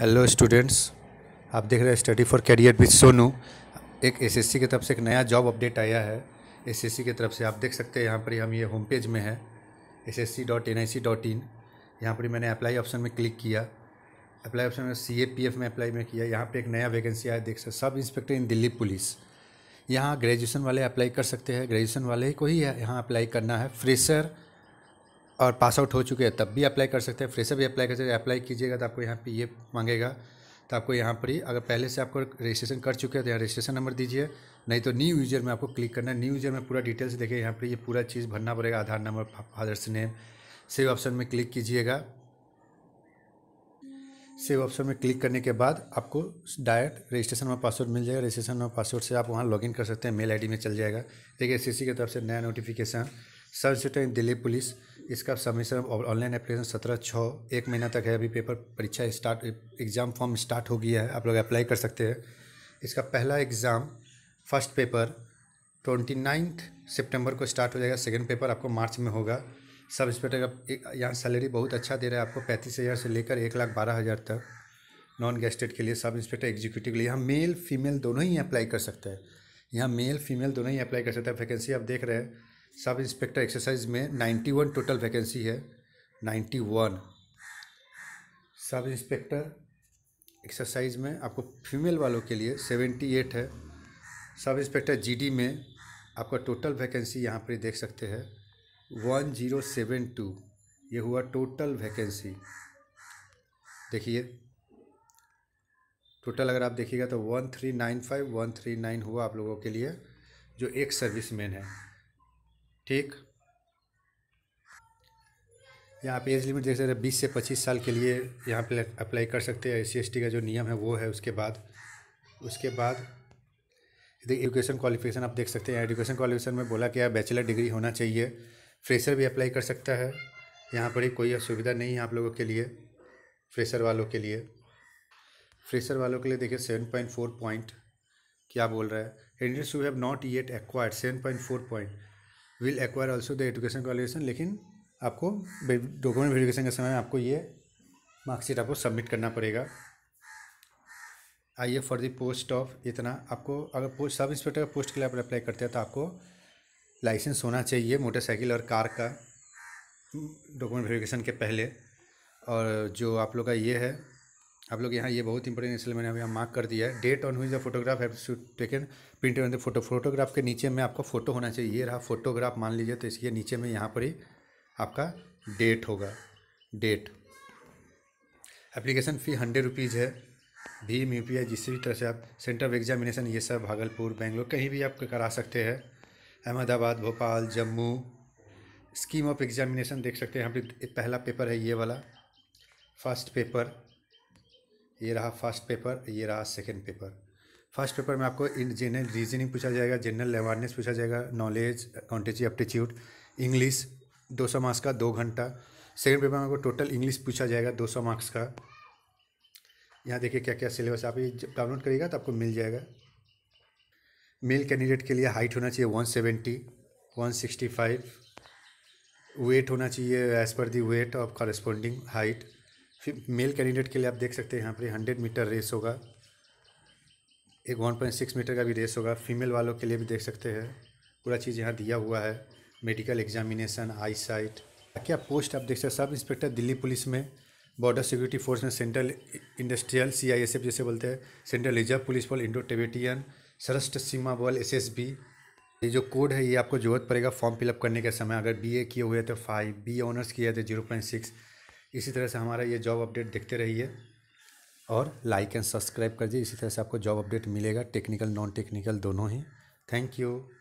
hello students आप देख रहे हैं study for career with Sonu एक एसएससी की तरफ से एक नया जॉब अपडेट आया है एसएससी की तरफ से आप देख सकते हैं यहाँ पर हम ये होम पेज में है S S C dot N I C dot in यहाँ पर मैंने अप्लाई ऑप्शन में क्लिक किया अप्लाई ऑप्शन में सी ए पी एफ में अप्लाई में किया यहाँ पर एक नया वैकेंसी आया देख सकते सब इंस्पेक्टर इन दिल्ली पुलिस यहाँ ग्रेजुएसन वाले अप्लाई कर सकते हैं ग्रेजुएसन वाले को ही यहाँ अप्लाई करना है फ्रेशर और पास आउट हो चुके हैं तब भी अप्लाई कर सकते हैं फ्रेशर भी अप्लाई कर सकते हैं अप्लाई कीजिएगा तो आपको यहाँ पे ये मांगेगा तो आपको यहाँ पर ही अगर पहले से आपको रजिस्ट्रेशन कर चुके हैं तो यहाँ रजिस्ट्रेशन नंबर दीजिए नहीं तो न्यू यूज़र में आपको क्लिक करना है न्यू यूज़र में पूरा डिटेल्स देखिए यहाँ पर ये पूरा चीज़ भरना पड़ेगा Aadhaar number father's name save option में क्लिक कीजिएगा सेव ऑप्शन में क्लिक करने के बाद आपको डायरेक्ट रजिस्ट्रेशन में पासवर्ड मिल जाएगा रजिस्ट्रेशन में पासवर्ड से आप वहाँ लॉगिन कर सकते हैं मेल आईडी में चल जाएगा देखिए एस की तरफ से नया नोटिफिकेशन सर्च दिल्ली पुलिस इसका सबमिशन ऑनलाइन एप्लीकेशन सत्रह छः एक महीना तक है अभी पेपर परीक्षा स्टार्ट एग्ज़ाम फॉर्म स्टार्ट हो गया है आप लोग अप्लाई कर सकते हैं इसका पहला exam first paper twenty ninth September को स्टार्ट हो जाएगा सेकेंड पेपर आपको मार्च में होगा सब इंस्पेक्टर का यहाँ सैलरी बहुत अच्छा दे रहा है आपको पैंतीस हज़ार से लेकर एक लाख बारह हज़ार तक नॉन गेस्टेड के लिए सब इंस्पेक्टर एग्जीक्यूटिव के लिए यहाँ मेल फीमेल दोनों ही अप्लाई कर सकते हैं यहाँ मेल फीमेल दोनों ही अप्लाई कर सकते हैं वैकेंसी आप देख रहे हैं सब इंस्पेक्टर एक्सरसाइज में नाइन्टी वन टोटल वैकेंसी है ninety one sub inspector exercise में आपको फीमेल वालों के लिए सेवेंटी एट है सब इंस्पेक्टर जीडी में आपका टोटल वैकेंसी यहाँ पर देख सकते हैं वन ज़ीरो सेवन टू ये हुआ टोटल वैकेंसी देखिए टोटल अगर आप देखिएगा तो one one three nine five three nine हुआ आप लोगों के लिए जो एक सर्विस मैन है ठीक यहाँ पे एज लिमिट देख सकते हैं बीस से पच्चीस साल के लिए यहाँ पे अप्लाई कर सकते हैं एस सी का जो नियम है वो है उसके बाद उसके बाद एजुकेशन क्वालिफिकेशन आप देख सकते हैं एजुकेशन क्वालिफिकेशन में बोला गया बैचलर डिग्री होना चाहिए फ्रेशर भी अप्लाई कर सकता है यहाँ पर ही कोई असुविधा नहीं है आप लोगों के लिए फ्रेशर वालों के लिए फ्रेशर वालों के लिए देखिए सेवन पॉइंट फोर पॉइंट क्या बोल रहा है Indians who have not yet acquired seven point four point will acquire also the education qualification लेकिन आपको डॉक्यूमेंट वेरिफिकेशन के समय आपको ये मार्कशीट आपको सबमिट करना पड़ेगा आइए फॉर द पोस्ट ऑफ इतना आपको अगर पोस्ट सब इंस्पेक्टर का पोस्ट के लिए आप अप्लाई करते हैं तो आपको लाइसेंस होना चाहिए मोटरसाइकिल और कार का डॉक्यूमेंट वेरिफिकेशन के पहले और जो आप लोग का ये है आप लोग यहाँ ये बहुत इंपॉर्टेंट इसलिए मैंने अभी यहाँ मार्क कर दिया है डेट ऑन हुई the photograph have taken print on the photo photograph के नीचे में आपका फोटो होना चाहिए ये रहा फोटोग्राफ मान लीजिए तो इसके नीचे में यहाँ पर ही आपका डेट होगा date application fee hundred rupees है भीम यू पी जिस भी तरह से आप सेंटर ऑफ एग्जामिनेशन ये सब भागलपुर बेंगलोर कहीं भी आप करा सकते हैं Ahmedabad Bhopal Jammu scheme of examination देख सकते हैं यहाँ पे पहला पेपर है ये वाला फर्स्ट पेपर ये रहा फर्स्ट पेपर ये रहा सेकेंड पेपर फर्स्ट पेपर में आपको इन जनरल रीजनिंग पूछा जाएगा जनरल अवेयरनेस पूछा जाएगा नॉलेज क्वान्टिटी एप्टीट्यूड इंग्लिश दो सौ मार्क्स का दो घंटा सेकेंड पेपर में आपको टोटल इंग्लिश पूछा जाएगा दो सौ मार्क्स का यहाँ देखिए क्या क्या सिलेबस आप ये डाउनलोड करिएगा तो आपको मिल जाएगा मेल कैंडिडेट के लिए हाइट होना चाहिए one seventy one sixty five weight होना चाहिए एज़ पर the weight of corresponding height फिर मेल कैंडिडेट के लिए आप देख सकते हैं यहाँ पर हंड्रेड मीटर रेस होगा एक वन पॉइंट सिक्स मीटर का भी रेस होगा फीमेल वालों के लिए भी देख सकते हैं पूरा चीज़ यहाँ दिया हुआ है मेडिकल एग्जामिनेशन आई साइट क्या पोस्ट आप देख सकते सब इंस्पेक्टर दिल्ली पुलिस में बॉर्डर सिक्योरिटी फोर्स में central industrial C I S F जैसे बोलते हैं सेंट्रल रिजर्व पुलिस बल इंडो टेबेटियन सरस्ट सीमा बल एस एस बी ये जो कोड है ये आपको जरूरत पड़ेगा फॉर्म फिलअप करने के समय अगर बी ए किए हुए तो फाइव बी ऑनर्स किए थे जीरो पॉइंट सिक्स इसी तरह से हमारा ये जॉब अपडेट देखते रहिए और लाइक एंड सब्सक्राइब कर दीजिए इसी तरह से आपको जॉब अपडेट मिलेगा टेक्निकल नॉन टेक्निकल दोनों ही थैंक यू